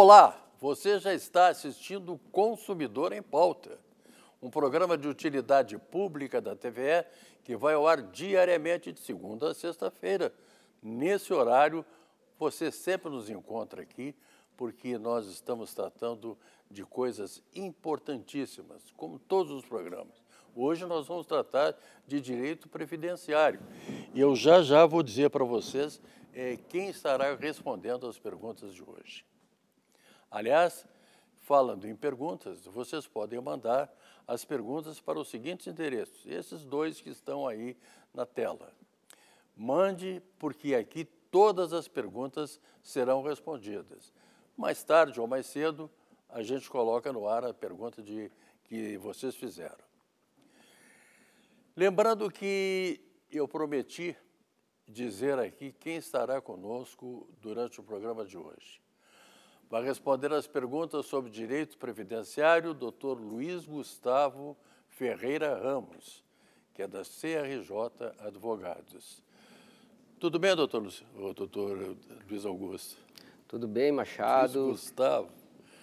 Olá, você já está assistindo Consumidor em Pauta, um programa de utilidade pública da TVE que vai ao ar diariamente de segunda a sexta-feira. Nesse horário, você sempre nos encontra aqui porque nós estamos tratando de coisas importantíssimas, como todos os programas. Hoje nós vamos tratar de direito previdenciário. E eu já já vou dizer para vocês é, quem estará respondendo às perguntas de hoje. Aliás, falando em perguntas, vocês podem mandar as perguntas para os seguintes endereços, esses dois que estão aí na tela. Mande, porque aqui todas as perguntas serão respondidas. Mais tarde ou mais cedo, a gente coloca no ar a pergunta de, que vocês fizeram. Lembrando que eu prometi dizer aqui quem estará conosco durante o programa de hoje. Vai responder às perguntas sobre direito previdenciário o Dr. Luiz Gustavo Ferreira Ramos, que é da CRJ Advogados. Tudo bem, doutor, doutor Luiz Augusto? Tudo bem, Machado. Luiz Gustavo.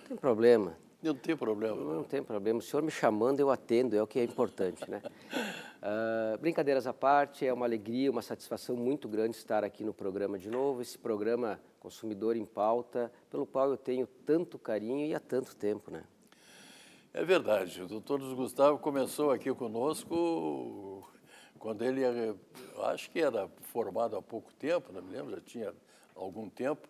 Não tem problema. Não tem problema. Não, não tem problema. O senhor me chamando, eu atendo, é o que é importante, né? Uh, brincadeiras à parte, é uma alegria, uma satisfação muito grande estar aqui no programa de novo. Esse programa Consumidor em Pauta, pelo qual eu tenho tanto carinho e há tanto tempo, né? É verdade. O doutor Gustavo começou aqui conosco quando ele, acho que era formado há pouco tempo, não me lembro, já tinha algum tempo,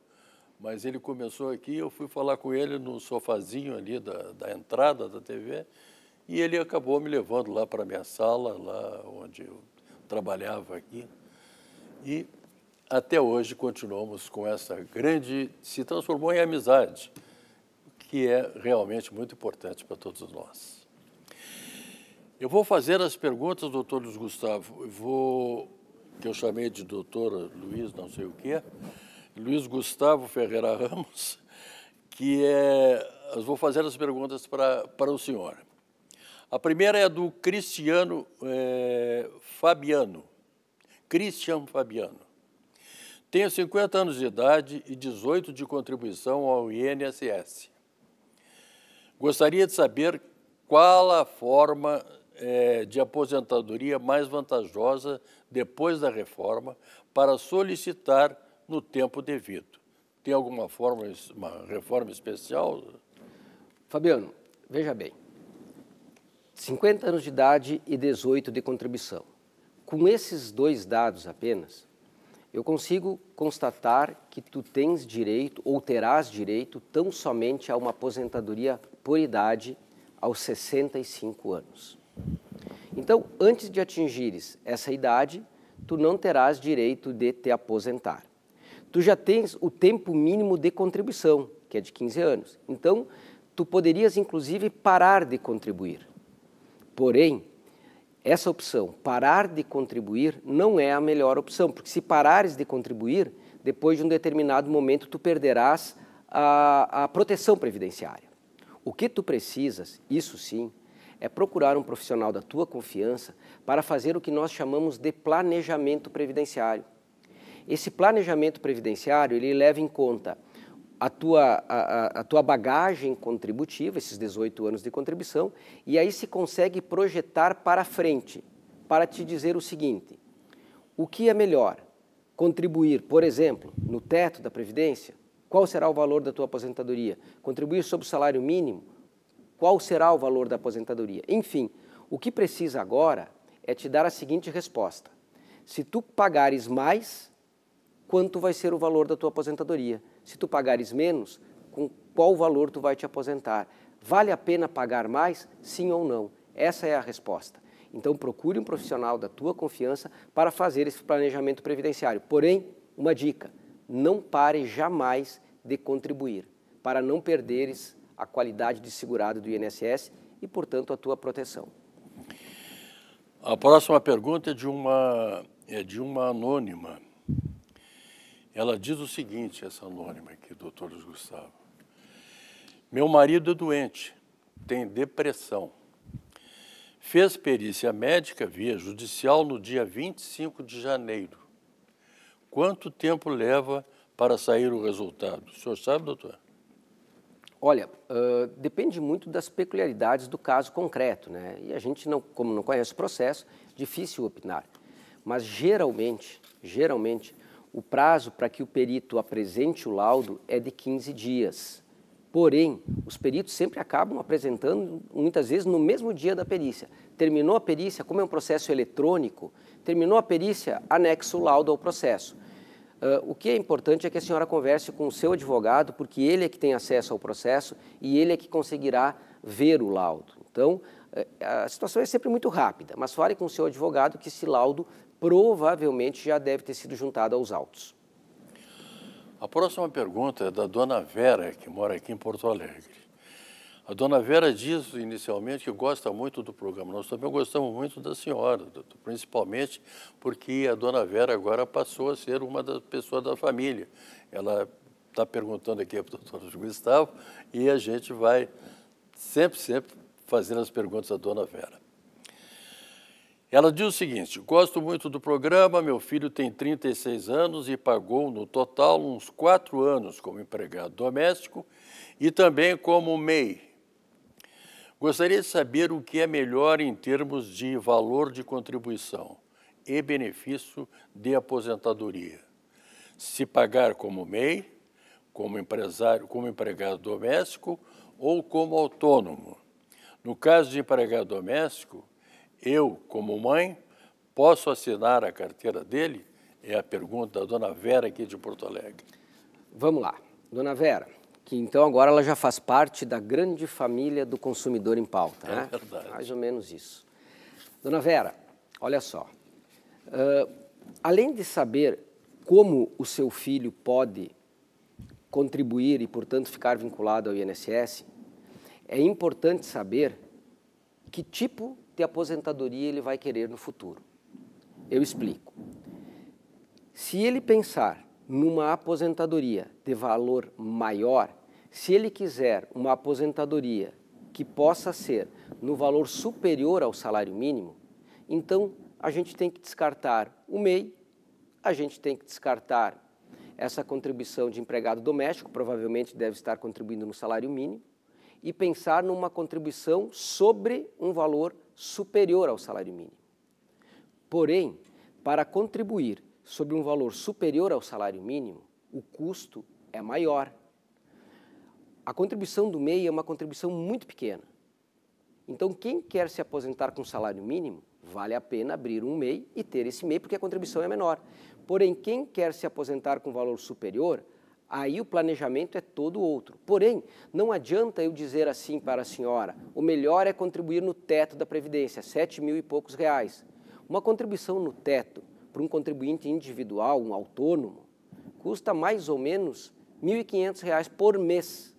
mas ele começou aqui, eu fui falar com ele no sofazinho ali da, da entrada da TV e ele acabou me levando lá para a minha sala, lá onde eu trabalhava aqui. E até hoje continuamos com essa grande. se transformou em amizade, que é realmente muito importante para todos nós. Eu vou fazer as perguntas, doutor Luiz Gustavo, vou, que eu chamei de doutor Luiz, não sei o quê, Luiz Gustavo Ferreira Ramos, que é. Eu vou fazer as perguntas para, para o senhor. A primeira é do Cristiano é, Fabiano. Cristian Fabiano. Tenho 50 anos de idade e 18 de contribuição ao INSS. Gostaria de saber qual a forma eh, de aposentadoria mais vantajosa depois da reforma para solicitar no tempo devido. Tem alguma forma, uma reforma especial? Fabiano, veja bem. 50 anos de idade e 18 de contribuição. Com esses dois dados apenas, eu consigo constatar que tu tens direito ou terás direito tão somente a uma aposentadoria por idade aos 65 anos. Então, antes de atingires essa idade, tu não terás direito de te aposentar. Tu já tens o tempo mínimo de contribuição, que é de 15 anos. Então, tu poderias inclusive parar de contribuir. Porém, essa opção, parar de contribuir, não é a melhor opção, porque se parares de contribuir, depois de um determinado momento tu perderás a, a proteção previdenciária. O que tu precisas, isso sim, é procurar um profissional da tua confiança para fazer o que nós chamamos de planejamento previdenciário. Esse planejamento previdenciário, ele leva em conta a tua, a, a, tua bagagem contributiva, esses 18 anos de contribuição, e aí se consegue projetar para frente, para te dizer o seguinte: o que é melhor? Contribuir, por exemplo, no teto da Previdência? Qual será o valor da tua aposentadoria? Contribuir sobre o salário mínimo? Qual será o valor da aposentadoria? Enfim, o que precisa agora é te dar a seguinte resposta: se tu pagares mais, quanto vai ser o valor da tua aposentadoria. Se tu pagares menos, com qual valor tu vai te aposentar? Vale a pena pagar mais? Sim ou não? Essa é a resposta. Então procure um profissional da tua confiança para fazer esse planejamento previdenciário. Porém, uma dica: não pare jamais de contribuir para não perderes a qualidade de segurado do INSS e, portanto, a tua proteção. A próxima pergunta é de uma, é de uma anônima. Ela diz o seguinte, essa anônima aqui, doutor Luiz Gustavo. Meu marido é doente, tem depressão. Fez perícia médica via judicial no dia 25 de janeiro. Quanto tempo leva para sair o resultado? O senhor sabe, doutor? Olha, uh, depende muito das peculiaridades do caso concreto, né? E a gente, não, como não conhece o processo, difícil opinar. Mas geralmente, geralmente, o prazo para que o perito apresente o laudo é de 15 dias. Porém, os peritos sempre acabam apresentando, muitas vezes, no mesmo dia da perícia. Terminou a perícia, como é um processo eletrônico, terminou a perícia, anexo o laudo ao processo. Uh, o que é importante é que a senhora converse com o seu advogado, porque ele é que tem acesso ao processo e ele é que conseguirá ver o laudo. Então, eh, a situação é sempre muito rápida, mas fale com o seu advogado que esse laudo provavelmente já deve ter sido juntada aos autos. A próxima pergunta é da dona Vera, que mora aqui em Porto Alegre. A dona Vera diz inicialmente que gosta muito do programa. Nós também gostamos muito da senhora, principalmente porque a dona Vera agora passou a ser uma das pessoas da família. Ela está perguntando aqui para o doutor Gustavo e a gente vai sempre, sempre fazendo as perguntas à dona Vera. Ela diz o seguinte: gosto muito do programa, meu filho tem 36 anos e pagou no total uns quatro anos como empregado doméstico e também como MEI. Gostaria de saber o que é melhor em termos de valor de contribuição e benefício de aposentadoria. Se pagar como MEI, como empresário, como empregado doméstico ou como autônomo. No caso de empregado doméstico, eu, como mãe, posso assinar a carteira dele? É a pergunta da dona Vera aqui de Porto Alegre. Vamos lá. Dona Vera, que então agora ela já faz parte da grande família do consumidor em pauta, é né? Verdade. Mais ou menos isso. Dona Vera, olha só. Uh, além de saber como o seu filho pode contribuir e, portanto, ficar vinculado ao INSS, é importante saber que tipo ter aposentadoria ele vai querer no futuro. Eu explico. Se ele pensar numa aposentadoria de valor maior, se ele quiser uma aposentadoria que possa ser no valor superior ao salário mínimo, então a gente tem que descartar o MEI, a gente tem que descartar essa contribuição de empregado doméstico, provavelmente deve estar contribuindo no salário mínimo, e pensar numa contribuição sobre um valor superior ao salário mínimo. Porém, para contribuir sobre um valor superior ao salário mínimo, o custo é maior. A contribuição do MEI é uma contribuição muito pequena. Então, quem quer se aposentar com salário mínimo, vale a pena abrir um MEI e ter esse MEI, porque a contribuição é menor. Porém, quem quer se aposentar com valor superior, Aí o planejamento é todo outro. Porém, não adianta eu dizer assim para a senhora: o melhor é contribuir no teto da Previdência, 7 mil e poucos reais. Uma contribuição no teto para um contribuinte individual, um autônomo, custa mais ou menos R$ 1.500 por mês.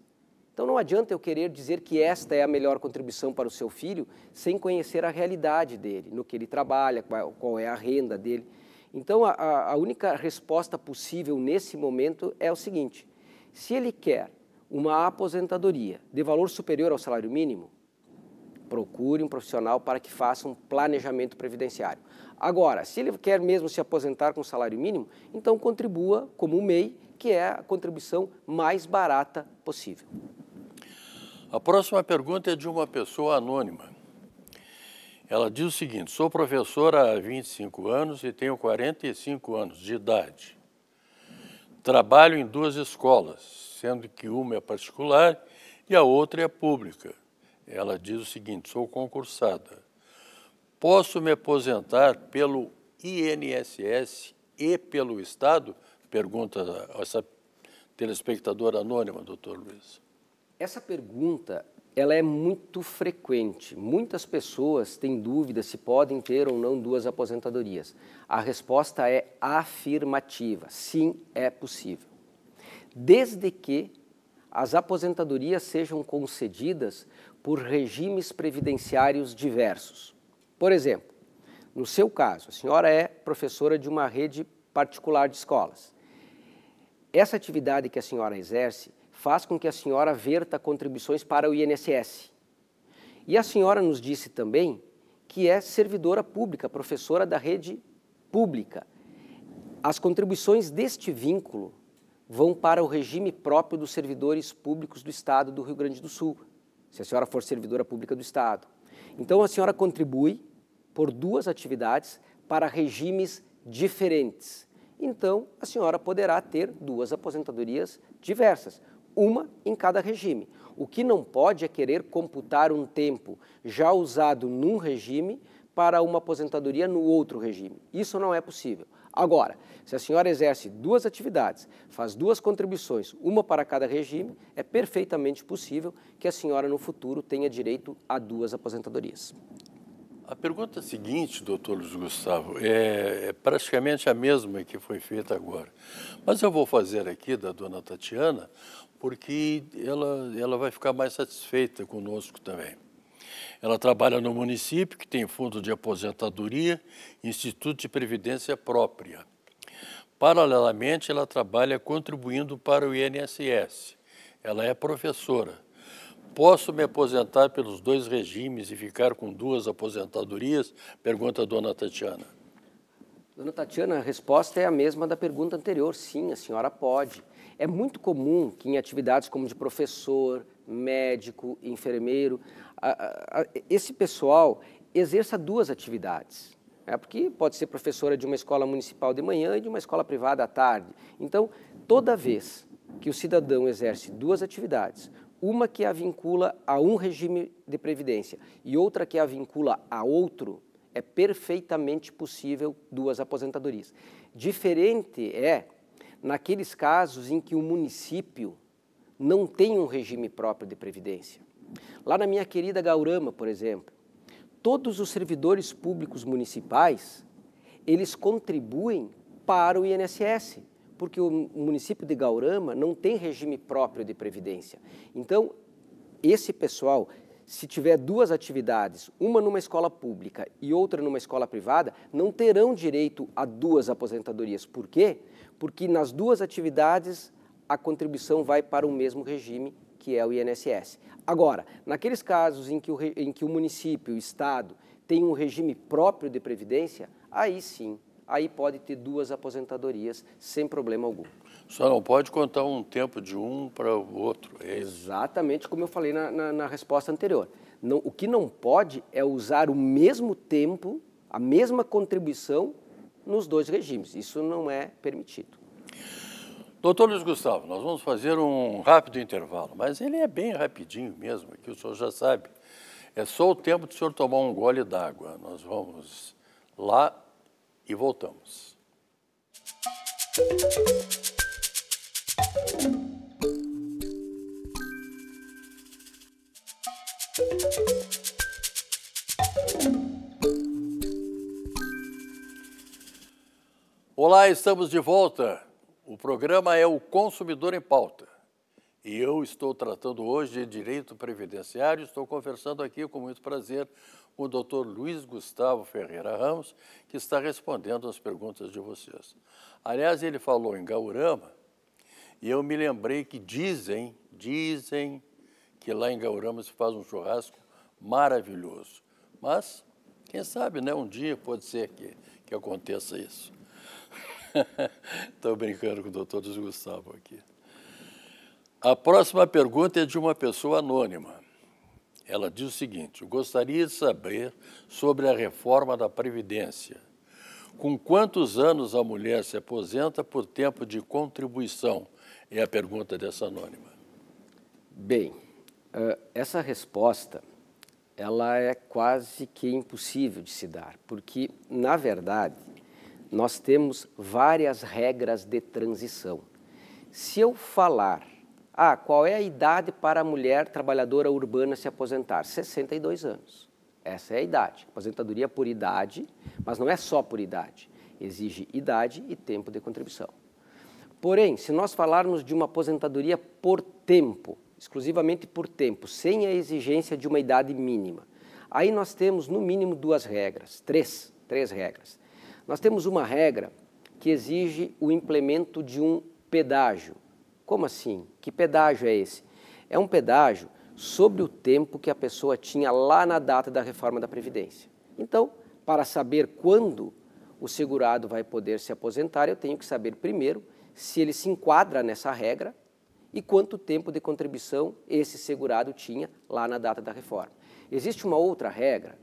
Então não adianta eu querer dizer que esta é a melhor contribuição para o seu filho sem conhecer a realidade dele, no que ele trabalha, qual é a renda dele. Então, a, a única resposta possível nesse momento é o seguinte: se ele quer uma aposentadoria de valor superior ao salário mínimo, procure um profissional para que faça um planejamento previdenciário. Agora, se ele quer mesmo se aposentar com salário mínimo, então contribua como o MEI, que é a contribuição mais barata possível. A próxima pergunta é de uma pessoa anônima. Ela diz o seguinte: sou professora há 25 anos e tenho 45 anos de idade. Trabalho em duas escolas, sendo que uma é particular e a outra é pública. Ela diz o seguinte: sou concursada. Posso me aposentar pelo INSS e pelo Estado? Pergunta essa telespectadora anônima, doutor Luiz. Essa pergunta ela é muito frequente. Muitas pessoas têm dúvida se podem ter ou não duas aposentadorias. A resposta é afirmativa. Sim, é possível. Desde que as aposentadorias sejam concedidas por regimes previdenciários diversos. Por exemplo, no seu caso, a senhora é professora de uma rede particular de escolas. Essa atividade que a senhora exerce faz com que a senhora verta contribuições para o INSS. E a senhora nos disse também que é servidora pública, professora da rede pública. As contribuições deste vínculo vão para o regime próprio dos servidores públicos do Estado do Rio Grande do Sul, se a senhora for servidora pública do Estado. Então, a senhora contribui por duas atividades para regimes diferentes. Então, a senhora poderá ter duas aposentadorias diversas uma em cada regime. O que não pode é querer computar um tempo já usado num regime para uma aposentadoria no outro regime. Isso não é possível. Agora, se a senhora exerce duas atividades, faz duas contribuições, uma para cada regime, é perfeitamente possível que a senhora no futuro tenha direito a duas aposentadorias. A pergunta seguinte, doutor Luiz Gustavo, é, é praticamente a mesma que foi feita agora. Mas eu vou fazer aqui da dona Tatiana porque ela, ela vai ficar mais satisfeita conosco também. Ela trabalha no município, que tem fundo de aposentadoria, instituto de previdência própria. Paralelamente, ela trabalha contribuindo para o INSS. Ela é professora. Posso me aposentar pelos dois regimes e ficar com duas aposentadorias? Pergunta a dona Tatiana. Dona Tatiana, a resposta é a mesma da pergunta anterior. Sim, a senhora pode. É muito comum que em atividades como de professor, médico, enfermeiro, a, a, esse pessoal exerça duas atividades. É porque pode ser professora de uma escola municipal de manhã e de uma escola privada à tarde. Então, toda vez que o cidadão exerce duas atividades, uma que a vincula a um regime de previdência e outra que a vincula a outro, é perfeitamente possível duas aposentadorias. Diferente é naqueles casos em que o município não tem um regime próprio de previdência. Lá na minha querida Gaurama, por exemplo, todos os servidores públicos municipais, eles contribuem para o INSS, porque o município de Gaurama não tem regime próprio de previdência. Então, esse pessoal, se tiver duas atividades, uma numa escola pública e outra numa escola privada, não terão direito a duas aposentadorias. Por quê? porque nas duas atividades a contribuição vai para o mesmo regime que é o INSS. Agora, naqueles casos em que o, em que o município, o Estado, tem um regime próprio de previdência, aí sim, aí pode ter duas aposentadorias sem problema algum. Só não pode contar um tempo de um para o outro. É Exatamente como eu falei na, na, na resposta anterior. Não, o que não pode é usar o mesmo tempo, a mesma contribuição nos dois regimes. Isso não é permitido. Doutor Luiz Gustavo, nós vamos fazer um rápido intervalo, mas ele é bem rapidinho mesmo, que o senhor já sabe. É só o tempo do senhor tomar um gole d'água. Nós vamos lá e voltamos. Música Olá, estamos de volta. O programa é O Consumidor em Pauta. E eu estou tratando hoje de direito previdenciário. Estou conversando aqui com muito prazer com o doutor Luiz Gustavo Ferreira Ramos, que está respondendo às perguntas de vocês. Aliás, ele falou em Gaurama e eu me lembrei que dizem, dizem que lá em Gaurama se faz um churrasco maravilhoso. Mas, quem sabe, né? Um dia pode ser que, que aconteça isso. Estou brincando com o doutor Gustavo aqui. A próxima pergunta é de uma pessoa anônima. Ela diz o seguinte: gostaria de saber sobre a reforma da Previdência. Com quantos anos a mulher se aposenta por tempo de contribuição? É a pergunta dessa anônima. Bem, essa resposta ela é quase que impossível de se dar, porque, na verdade, nós temos várias regras de transição. Se eu falar, ah, qual é a idade para a mulher trabalhadora urbana se aposentar? 62 anos. Essa é a idade. Aposentadoria por idade, mas não é só por idade. Exige idade e tempo de contribuição. Porém, se nós falarmos de uma aposentadoria por tempo, exclusivamente por tempo, sem a exigência de uma idade mínima, aí nós temos no mínimo duas regras, três, três regras. Nós temos uma regra que exige o implemento de um pedágio. Como assim? Que pedágio é esse? É um pedágio sobre o tempo que a pessoa tinha lá na data da reforma da Previdência. Então, para saber quando o segurado vai poder se aposentar, eu tenho que saber primeiro se ele se enquadra nessa regra e quanto tempo de contribuição esse segurado tinha lá na data da reforma. Existe uma outra regra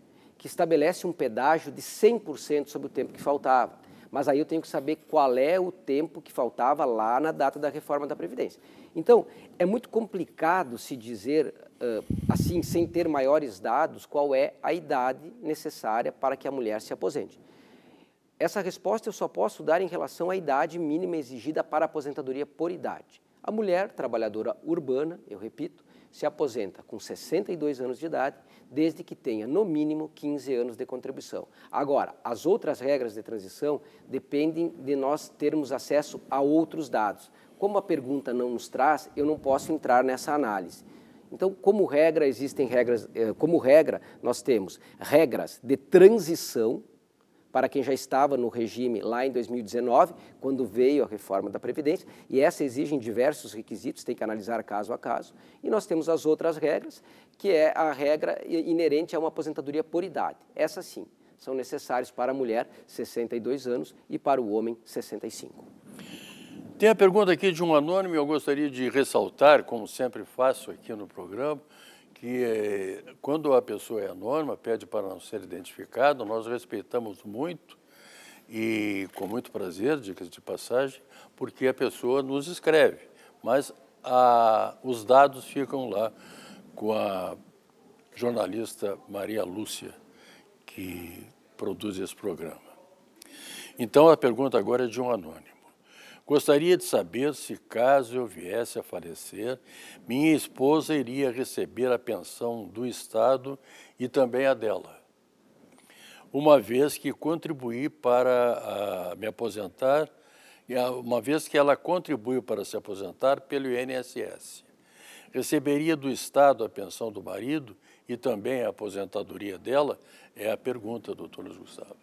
que estabelece um pedágio de 100% sobre o tempo que faltava. Mas aí eu tenho que saber qual é o tempo que faltava lá na data da reforma da Previdência. Então, é muito complicado se dizer, assim, sem ter maiores dados, qual é a idade necessária para que a mulher se aposente. Essa resposta eu só posso dar em relação à idade mínima exigida para a aposentadoria por idade. A mulher, trabalhadora urbana, eu repito, se aposenta com 62 anos de idade desde que tenha no mínimo 15 anos de contribuição. Agora, as outras regras de transição dependem de nós termos acesso a outros dados. Como a pergunta não nos traz, eu não posso entrar nessa análise. Então, como regra, existem regras, eh, como regra, nós temos regras de transição para quem já estava no regime lá em 2019, quando veio a reforma da Previdência, e essa exige diversos requisitos, tem que analisar caso a caso. E nós temos as outras regras, que é a regra inerente a uma aposentadoria por idade. Essa sim, são necessários para a mulher 62 anos e para o homem 65. Tem a pergunta aqui de um anônimo, eu gostaria de ressaltar, como sempre faço aqui no programa, que eh, quando a pessoa é anônima, pede para não ser identificado, nós respeitamos muito e com muito prazer, dicas de passagem, porque a pessoa nos escreve, mas a, os dados ficam lá com a jornalista Maria Lúcia, que produz esse programa. Então a pergunta agora é de um anônimo. Gostaria de saber se, caso eu viesse a falecer, minha esposa iria receber a pensão do Estado e também a dela, uma vez que contribuí para ah, me aposentar, ah, uma vez que ela contribuiu para se aposentar pelo INSS. Receberia do Estado a pensão do marido e também a aposentadoria dela? É a pergunta, doutor Luiz Gustavo.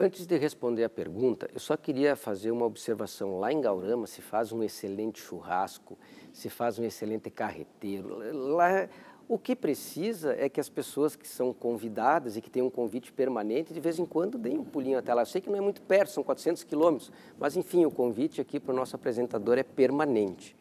Antes de responder a pergunta, eu só queria fazer uma observação. Lá em Gaurama se faz um excelente churrasco, se faz um excelente carreteiro. Lá o que precisa é que as pessoas que são convidadas e que têm um convite permanente, de vez em quando, deem um pulinho até lá. Eu sei que não é muito perto, são 400 quilômetros, mas enfim, o convite aqui para o nosso apresentador é permanente.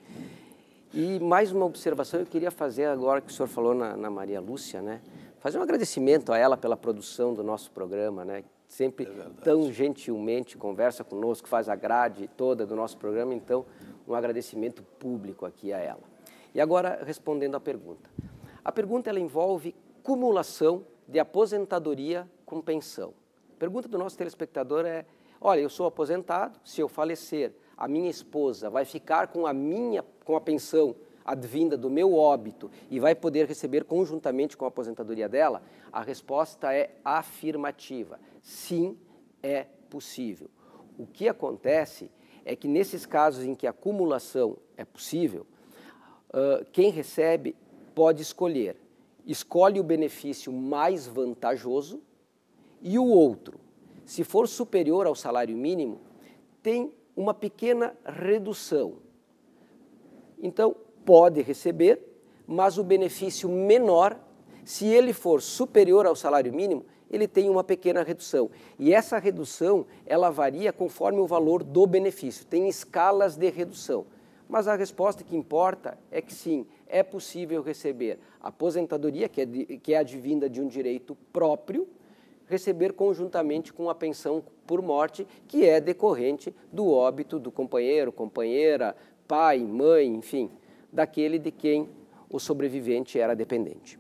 E mais uma observação eu queria fazer agora que o senhor falou na, na Maria Lúcia, né? Fazer um agradecimento a ela pela produção do nosso programa, né? sempre é tão gentilmente conversa conosco, faz a grade toda do nosso programa, então um agradecimento público aqui a ela. E agora respondendo à pergunta. A pergunta ela envolve cumulação de aposentadoria com pensão. A pergunta do nosso telespectador é: olha, eu sou aposentado, se eu falecer, a minha esposa vai ficar com a minha com a pensão advinda do meu óbito e vai poder receber conjuntamente com a aposentadoria dela? A resposta é afirmativa. Sim, é possível. O que acontece é que nesses casos em que a acumulação é possível, uh, quem recebe pode escolher. Escolhe o benefício mais vantajoso e o outro, se for superior ao salário mínimo, tem uma pequena redução. Então, pode receber, mas o benefício menor, se ele for superior ao salário mínimo, ele tem uma pequena redução. E essa redução, ela varia conforme o valor do benefício, tem escalas de redução. Mas a resposta que importa é que sim, é possível receber aposentadoria, que é, de, que é advinda de um direito próprio, receber conjuntamente com a pensão por morte, que é decorrente do óbito do companheiro, companheira, pai, mãe, enfim, daquele de quem o sobrevivente era dependente.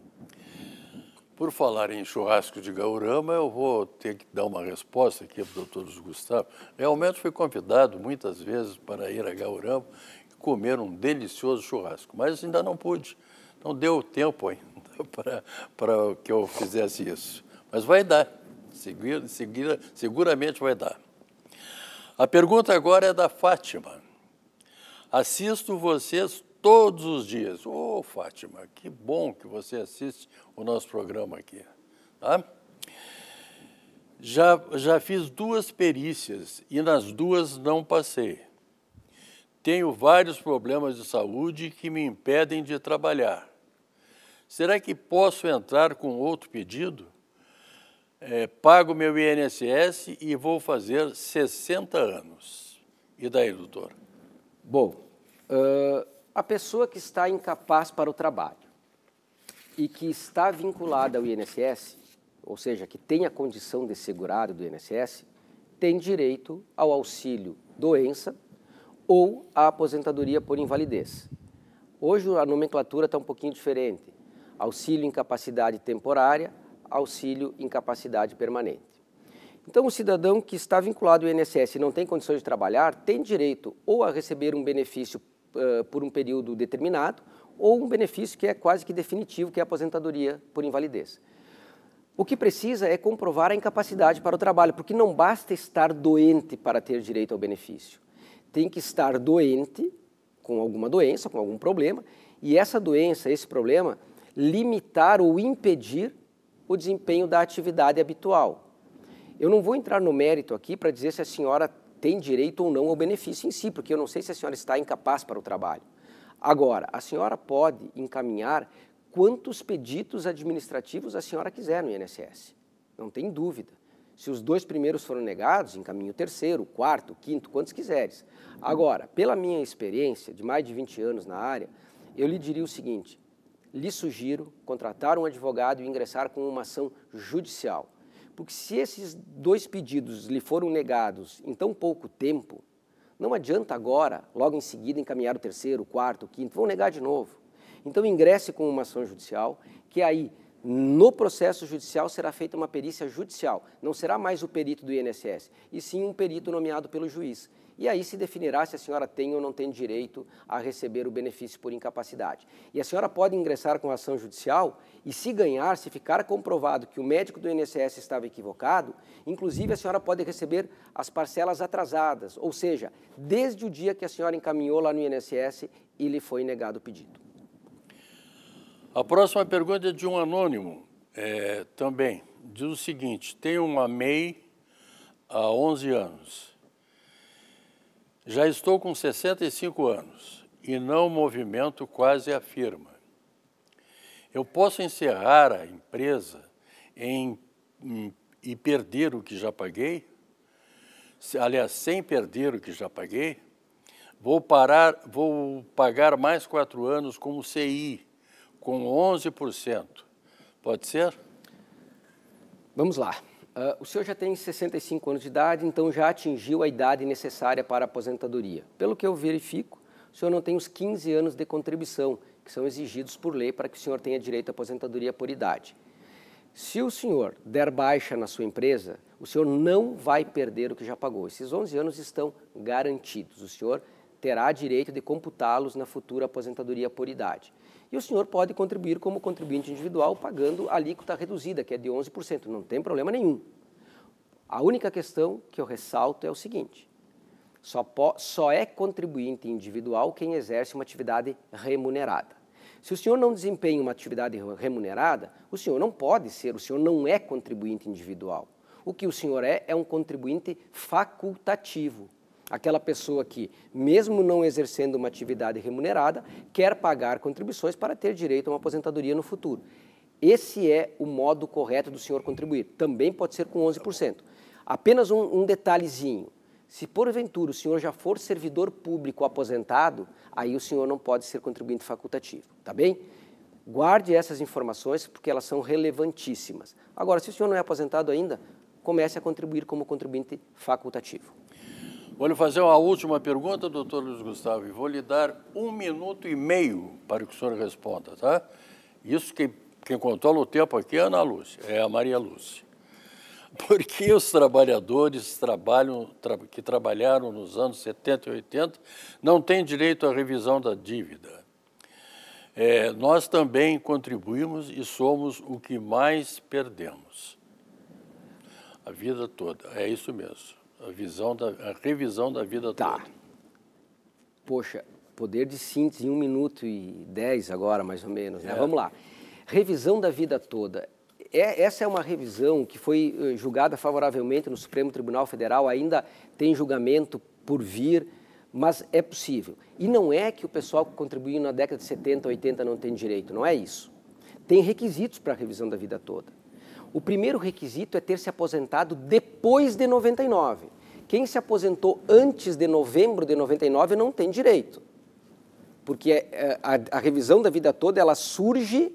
Por falar em churrasco de gaurama, eu vou ter que dar uma resposta aqui para o doutor Gustavo. Realmente fui convidado muitas vezes para ir a gaurama e comer um delicioso churrasco, mas ainda não pude. Não deu tempo ainda para, para que eu fizesse isso. Mas vai dar, seguir, seguir, seguramente vai dar. A pergunta agora é da Fátima. Assisto vocês todos os dias. Ô, oh, Fátima, que bom que você assiste o nosso programa aqui. Tá? Já, já fiz duas perícias e nas duas não passei. Tenho vários problemas de saúde que me impedem de trabalhar. Será que posso entrar com outro pedido? É, pago meu INSS e vou fazer 60 anos. E daí, doutor? Bom, uh a pessoa que está incapaz para o trabalho e que está vinculada ao INSS, ou seja, que tem a condição de segurado do INSS, tem direito ao auxílio doença ou à aposentadoria por invalidez. Hoje a nomenclatura está um pouquinho diferente. Auxílio incapacidade temporária, auxílio incapacidade permanente. Então, o cidadão que está vinculado ao INSS e não tem condições de trabalhar tem direito ou a receber um benefício eh, por um período determinado, ou um benefício que é quase que definitivo, que é a aposentadoria por invalidez. O que precisa é comprovar a incapacidade para o trabalho, porque não basta estar doente para ter direito ao benefício. Tem que estar doente com alguma doença, com algum problema, e essa doença, esse problema, limitar ou impedir o desempenho da atividade habitual. Eu não vou entrar no mérito aqui para dizer se a senhora tem direito ou não ao benefício em si, porque eu não sei se a senhora está incapaz para o trabalho. Agora, a senhora pode encaminhar quantos pedidos administrativos a senhora quiser no INSS, não tem dúvida. Se os dois primeiros foram negados, encaminhe o terceiro, o quarto, o quinto, quantos quiseres. Agora, pela minha experiência de mais de 20 anos na área, eu lhe diria o seguinte: lhe sugiro contratar um advogado e ingressar com uma ação judicial. Porque se esses dois pedidos lhe foram negados em tão pouco tempo, não adianta agora, logo em seguida, encaminhar o terceiro, o quarto, o quinto, vão negar de novo. Então ingresse com uma ação judicial, que aí no processo judicial será feita uma perícia judicial. Não será mais o perito do INSS, e sim um perito nomeado pelo juiz. E aí se definirá se a senhora tem ou não tem direito a receber o benefício por incapacidade. E a senhora pode ingressar com ação judicial e, se ganhar, se ficar comprovado que o médico do INSS estava equivocado, inclusive a senhora pode receber as parcelas atrasadas, ou seja, desde o dia que a senhora encaminhou lá no INSS e lhe foi negado o pedido. A próxima pergunta é de um anônimo, é, também. Diz o seguinte: tem uma MEI há 11 anos já estou com 65 anos e não movimento quase afirma. Eu posso encerrar a empresa em, em, e perder o que já paguei? Aliás, sem perder o que já paguei, vou parar, vou pagar mais quatro anos como CI, com 11%. Pode ser? Vamos lá. Uh, o senhor já tem 65 anos de idade, então já atingiu a idade necessária para a aposentadoria. Pelo que eu verifico, o senhor não tem os 15 anos de contribuição que são exigidos por lei para que o senhor tenha direito à aposentadoria por idade. Se o senhor der baixa na sua empresa, o senhor não vai perder o que já pagou. Esses 11 anos estão garantidos. O senhor terá direito de computá-los na futura aposentadoria por idade. E o senhor pode contribuir como contribuinte individual pagando a alíquota reduzida, que é de 11%, não tem problema nenhum. A única questão que eu ressalto é o seguinte: só, só é contribuinte individual quem exerce uma atividade remunerada. Se o senhor não desempenha uma atividade remunerada, o senhor não pode ser, o senhor não é contribuinte individual. O que o senhor é é um contribuinte facultativo aquela pessoa que, mesmo não exercendo uma atividade remunerada, quer pagar contribuições para ter direito a uma aposentadoria no futuro. Esse é o modo correto do senhor contribuir. Também pode ser com 11%. Apenas um, um detalhezinho. Se porventura o senhor já for servidor público aposentado, aí o senhor não pode ser contribuinte facultativo, tá bem? Guarde essas informações porque elas são relevantíssimas. Agora, se o senhor não é aposentado ainda, comece a contribuir como contribuinte facultativo. Vou lhe fazer uma última pergunta, doutor Luiz Gustavo, e vou lhe dar um minuto e meio para que o senhor responda, tá? Isso que quem controla o tempo aqui é a Ana Lúcia, é a Maria Lúcia. Por que os trabalhadores trabalham, tra, que trabalharam nos anos 70 e 80 não têm direito à revisão da dívida? É, nós também contribuímos e somos o que mais perdemos. A vida toda, é isso mesmo. A visão da a revisão da vida tá. toda. Poxa, poder de síntese em um minuto e dez agora, mais ou menos. Né? É. Vamos lá. Revisão da vida toda. É, essa é uma revisão que foi eh, julgada favoravelmente no Supremo Tribunal Federal, ainda tem julgamento por vir, mas é possível. E não é que o pessoal que contribuiu na década de 70, 80 não tem direito, não é isso. Tem requisitos para a revisão da vida toda. O primeiro requisito é ter se aposentado depois de 99. Quem se aposentou antes de novembro de 99 não tem direito, porque eh, a, revisão da vida toda ela surge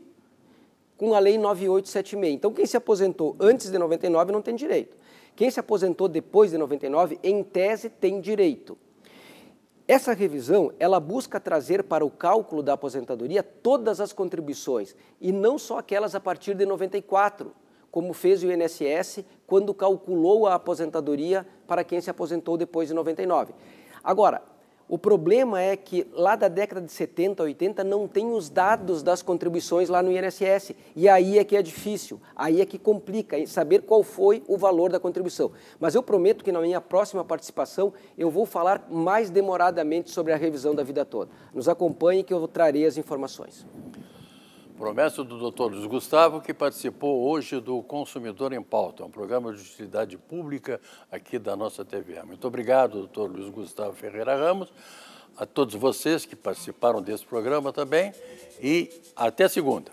com a Lei 9876. Então, quem se aposentou antes de 99 não tem direito. Quem se aposentou depois de 99, em tese, tem direito. Essa revisão, ela busca trazer para o cálculo da aposentadoria todas as contribuições e não só aquelas a partir de 94, como fez o INSS quando calculou a aposentadoria para quem se aposentou depois de 99. Agora, o problema é que lá da década de 70, 80 não tem os dados das contribuições lá no INSS. E aí é que é difícil, aí é que complica saber qual foi o valor da contribuição. Mas eu prometo que na minha próxima participação eu vou falar mais demoradamente sobre a revisão da vida toda. Nos acompanhe que eu trarei as informações. Promessa do Dr. Luiz Gustavo, que participou hoje do Consumidor em Pauta, um programa de utilidade pública aqui da nossa TV. Muito obrigado, Dr. Luiz Gustavo Ferreira Ramos, a todos vocês que participaram desse programa também e até segunda.